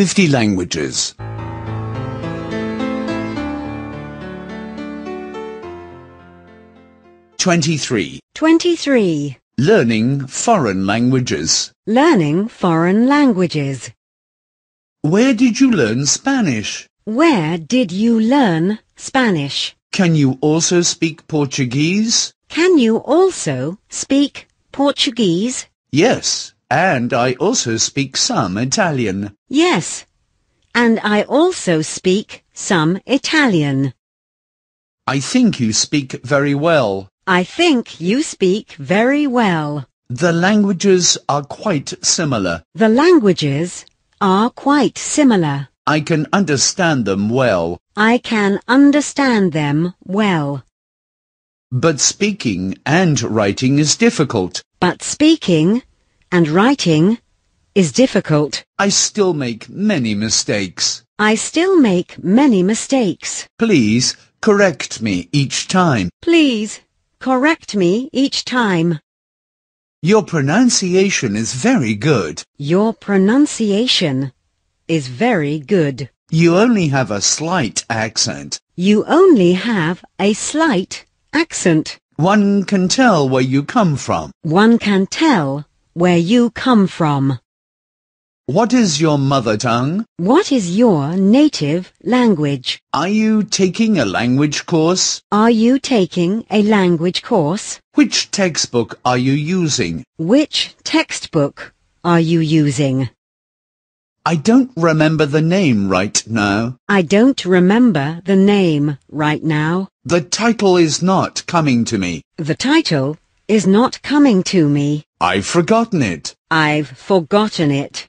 50 languages. 23. 23. Learning foreign languages. Learning foreign languages. Where did you learn Spanish? Where did you learn Spanish? Can you also speak Portuguese? Can you also speak Portuguese? Yes, and I also speak some Italian. Yes, and I also speak some Italian. I think you speak very well. I think you speak very well. The languages are quite similar. The languages are quite similar. I can understand them well. I can understand them well. But speaking and writing is difficult. But speaking and writing is difficult. I still make many mistakes. I still make many mistakes. Please correct me each time. Please correct me each time. Your pronunciation is very good. Your pronunciation is very good. You only have a slight accent. You only have a slight accent. One can tell where you come from. One can tell where you come from. What is your mother tongue? What is your native language? Are you taking a language course? Are you taking a language course? Which textbook are you using? Which textbook are you using? I don't remember the name right now. I don't remember the name right now. The title is not coming to me. The title is not coming to me. I've forgotten it. I've forgotten it.